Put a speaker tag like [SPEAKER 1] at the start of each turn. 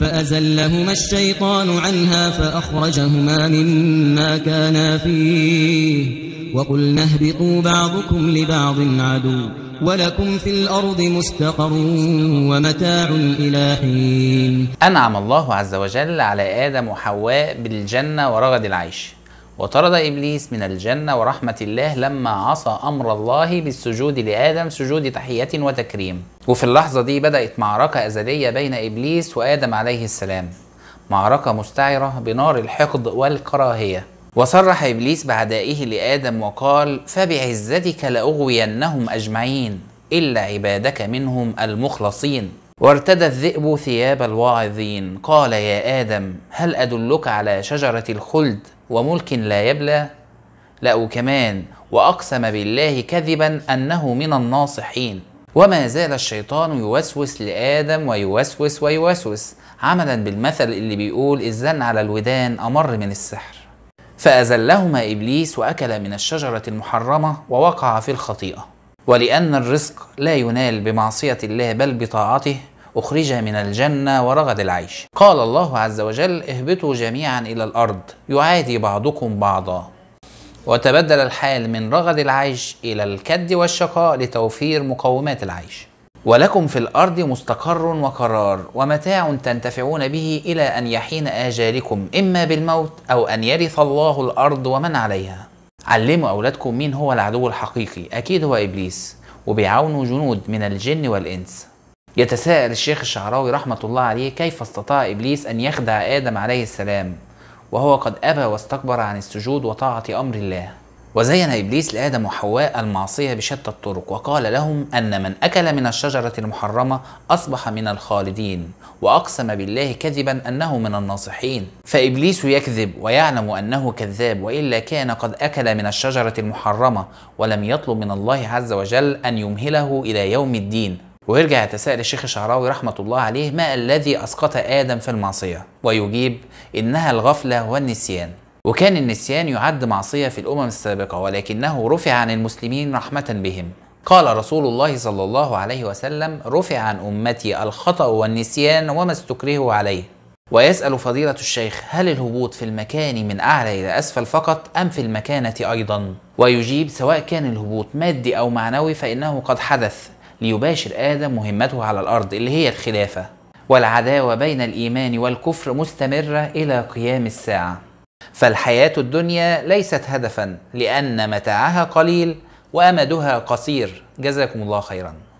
[SPEAKER 1] فأزلهما الشيطان عنها فأخرجهما مما كانا فيه وقلنا اهبطوا بعضكم لبعض عدو ولكم في الأرض مستقر ومتاع إلى حين أنعم الله عز وجل على آدم وحواء بالجنة ورغد العيش وطرد إبليس من الجنة ورحمة الله لما عصى أمر الله بالسجود لآدم سجود تحية وتكريم وفي اللحظة دي بدأت معركة أزلية بين إبليس وآدم عليه السلام معركة مستعرة بنار الحقد والكراهية وصرح إبليس بعدائه لآدم وقال فبعزتك لأغوينهم أجمعين إلا عبادك منهم المخلصين وارتدى الذئب ثياب الواعظين قال يا آدم هل أدلك على شجرة الخلد وملك لا يبلى لا وكمان وأقسم بالله كذبا أنه من الناصحين وما زال الشيطان يوسوس لآدم ويوسوس ويوسوس عملا بالمثل اللي بيقول الزن على الودان أمر من السحر فأزلهما إبليس وأكل من الشجرة المحرمة ووقع في الخطيئة ولأن الرزق لا ينال بمعصية الله بل بطاعته أخرج من الجنة ورغد العيش قال الله عز وجل اهبطوا جميعا إلى الأرض يعادي بعضكم بعضا وتبدل الحال من رغد العيش إلى الكد والشقاء لتوفير مقومات العيش ولكم في الأرض مستقر وقرار ومتاع تنتفعون به إلى أن يحين آجالكم إما بالموت أو أن يرث الله الأرض ومن عليها علموا أولادكم مين هو العدو الحقيقي أكيد هو إبليس وبيعاونوا جنود من الجن والإنس يتساءل الشيخ الشعراوي رحمة الله عليه كيف استطاع إبليس أن يخدع آدم عليه السلام وهو قد أبى واستكبر عن السجود وطاعة أمر الله وزين إبليس لآدم وحواء المعصية بشتى الطرق وقال لهم أن من أكل من الشجرة المحرمة أصبح من الخالدين وأقسم بالله كذبا أنه من الناصحين فإبليس يكذب ويعلم أنه كذاب وإلا كان قد أكل من الشجرة المحرمة ولم يطلب من الله عز وجل أن يمهله إلى يوم الدين ويرجع يتساءل الشيخ الشعراوي رحمة الله عليه ما الذي أسقط آدم في المعصية ويجيب إنها الغفلة والنسيان وكان النسيان يعد معصية في الأمم السابقة ولكنه رفع عن المسلمين رحمة بهم قال رسول الله صلى الله عليه وسلم رفع عن أمتي الخطأ والنسيان وما استكرهوا عليه ويسأل فضيلة الشيخ هل الهبوط في المكان من أعلى إلى أسفل فقط أم في المكانة أيضا؟ ويجيب سواء كان الهبوط مادي أو معنوي فإنه قد حدث ليباشر آدم مهمته على الأرض اللي هي الخلافة والعداوة بين الإيمان والكفر مستمرة إلى قيام الساعة فالحياة الدنيا ليست هدفا لأن متاعها قليل وأمدها قصير جزاكم الله خيرا